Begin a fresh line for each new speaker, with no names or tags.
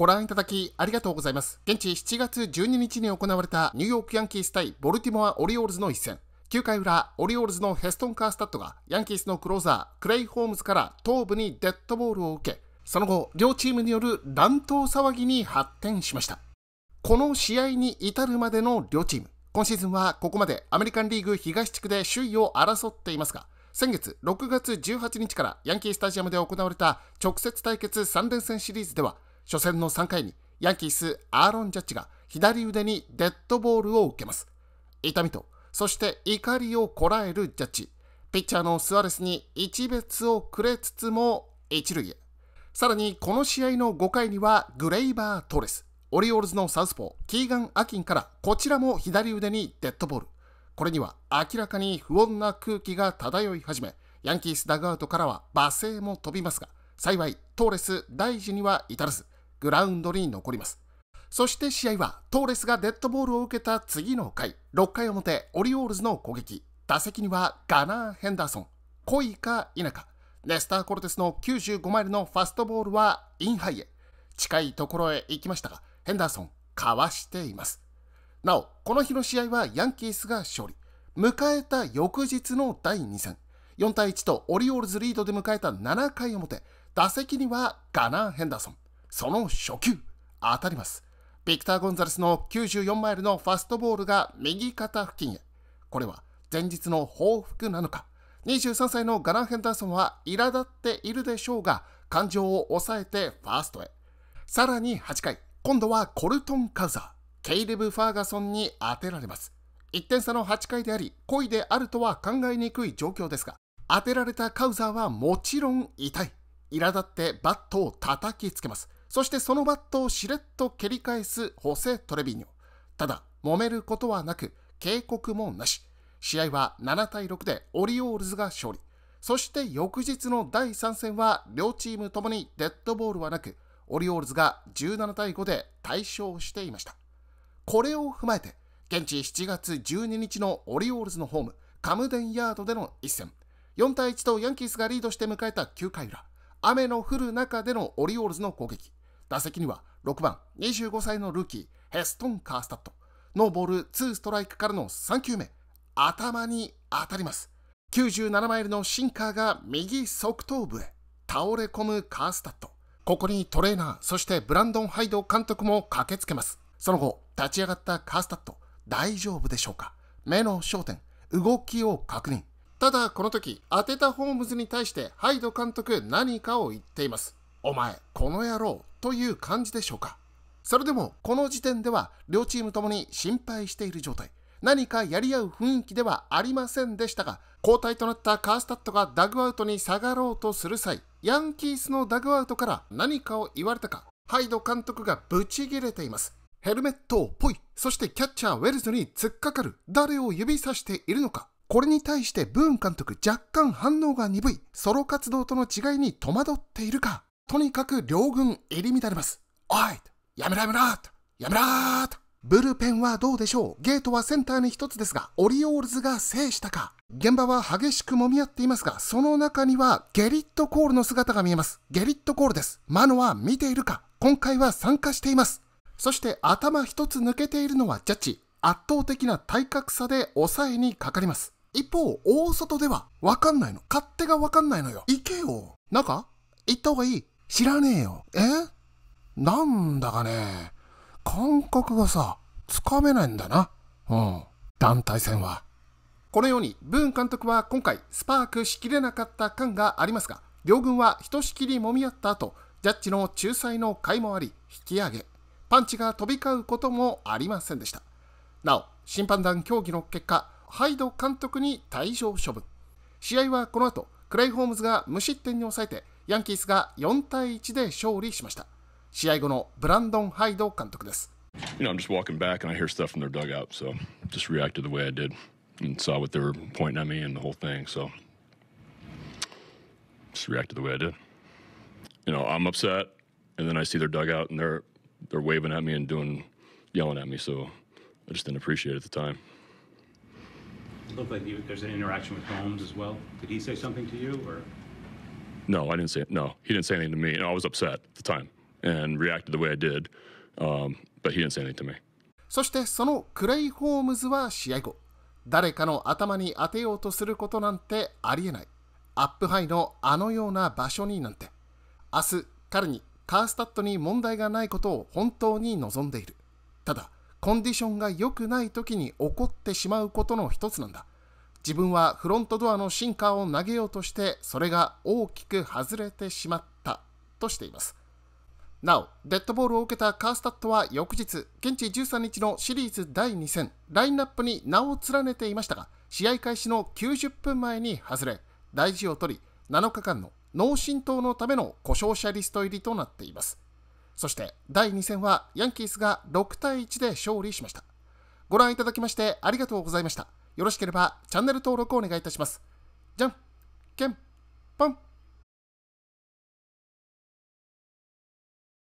ご覧いただきありがとうございます。現地7月12日に行われたニューヨークヤンキース対ボルティモア・オリオールズの一戦。9回裏、オリオールズのヘストン・カースタッドがヤンキースのクローザー、クレイ・ホームズから頭部にデッドボールを受け、その後、両チームによる乱闘騒ぎに発展しました。この試合に至るまでの両チーム、今シーズンはここまでアメリカンリーグ東地区で首位を争っていますが、先月6月18日からヤンキースタジアムで行われた直接対決3連戦シリーズでは、初戦の3回にヤンキースアーロン・ジャッジが左腕にデッドボールを受けます。痛みと、そして怒りをこらえるジャッジ。ピッチャーのスアレスに一別をくれつつも一塁へ。さらにこの試合の5回にはグレイバー・トレス。オリオールズのサウスポー、キーガン・アキンからこちらも左腕にデッドボール。これには明らかに不穏な空気が漂い始め、ヤンキースダグアウトからは罵声も飛びますが、幸いトーレス大事には至らず、グラウンドに残ります。そして試合はトーレスがデッドボールを受けた次の回、6回表オリオールズの攻撃。打席にはガナー・ヘンダーソン。いか否か。ネスター・コルテスの95マイルのファストボールはインハイへ。近いところへ行きましたが、ヘンダーソン、かわしています。なお、この日の試合はヤンキースが勝利。迎えた翌日の第2戦。4対1とオリオールズリードで迎えた7回表。打席にはガナー・ヘンダーソン。その初球、当たります。ビクター・ゴンザレスの94マイルのファストボールが右肩付近へ。これは前日の報復なのか。23歳のガラン・ヘンダーソンは苛立っているでしょうが、感情を抑えてファーストへ。さらに8回、今度はコルトン・カウザー、ケイレブ・ファーガソンに当てられます。1点差の8回であり、故意であるとは考えにくい状況ですが、当てられたカウザーはもちろん痛い。苛立ってバットを叩きつけます。そしてそのバットをしれっと蹴り返すホセ・トレビーニョ。ただ、揉めることはなく、警告もなし。試合は7対6でオリオールズが勝利。そして翌日の第3戦は両チームともにデッドボールはなく、オリオールズが17対5で大勝していました。これを踏まえて、現地7月12日のオリオールズのホーム、カムデンヤードでの一戦。4対1とヤンキースがリードして迎えた9回裏。雨の降る中でのオリオールズの攻撃。打席には6番、25歳のルーキー、ヘストン・カースタット。ノーボール2ストライクからの3球目、頭に当たります。97マイルのシンカーが右側頭部へ倒れ込むカースタット。ここにトレーナー、そしてブランドン・ハイド監督も駆けつけます。その後、立ち上がったカースタット、大丈夫でしょうか目の焦点、動きを確認。ただ、この時、当てたホームズに対してハイド監督何かを言っています。お前、この野郎、という感じでしょうか。それでも、この時点では両チームともに心配している状態。何かやり合う雰囲気ではありませんでしたが、交代となったカースタットがダグアウトに下がろうとする際、ヤンキースのダグアウトから何かを言われたか、ハイド監督がブチギレています。ヘルメットをポイ、そしてキャッチャーウェルズに突っかかる、誰を指さしているのか。これに対してブーン監督若干反応が鈍い、ソロ活動との違いに戸惑っているか。とにかく両軍入り乱れます。おいやめろやめろやめろブルペンはどうでしょうゲートはセンターに1つですが、オリオールズが制したか。現場は激しく揉み合っていますが、その中にはゲリット・コールの姿が見えます。ゲリット・コールです。マノは見ているか今回は参加しています。そして頭一つ抜けているのはジャッジ。圧倒的な体格差で抑えにかかります。一方、大外では、わかんないの。勝手がわかんないのよ。行けよ。なんか行った方がいい知らねえよ。えなんだかね、感覚がさ、つかめないんだな。うん。団体戦は。このように、ブーン監督は今回、スパークしきれなかった感がありますが、両軍はひとしきり揉み合った後、ジャッジの仲裁の甲斐もあり、引き上げ、パンチが飛び交うこともありませんでした。なお、審判団協議の結果、ハイド監督に退場処分。試合はこの後、クレイ・ホームズが無失点に抑えて、ヤンキースが4対1で勝利しました。試合後のブランドン・ハイド監督です。You know, I'm just walking back and I hear stuff from their dugout, so just reacted the way I did and saw what they were pointing at me and the whole thing, so just reacted the way I did. You know, I'm upset, and then I see their dugout and they're they're waving at me and doing yelling at me, so I just didn't appreciate it at the time. It looked like there's an interaction with Holmes as well. Did he say something to you or? No, I didn't say no. He didn't say anything to me, and I was upset at the time and reacted the way I did. Um, but he didn't say anything to me. そしてそのクレイ・ホームズは試合後、誰かの頭に当てようとすることなんてありえない。アップハイのあのような場所になんて。明日、彼にカースタットに問題がないことを本当に望んでいる。ただ、コンディションが良くない時に起こってしまうことの一つなんだ。自分はフロントドアのシンカーを投げようとしてそれが大きく外れてしまったとしていますなおデッドボールを受けたカースタットは翌日現地13日のシリーズ第2戦ラインナップに名を連ねていましたが試合開始の90分前に外れ大事を取り7日間の脳震盪のための故障者リスト入りとなっていますそして第2戦はヤンキースが6対1で勝利しましたご覧いただきましてありがとうございましたよろしければチャンネル登録をお願いいたします。じゃんけんぽん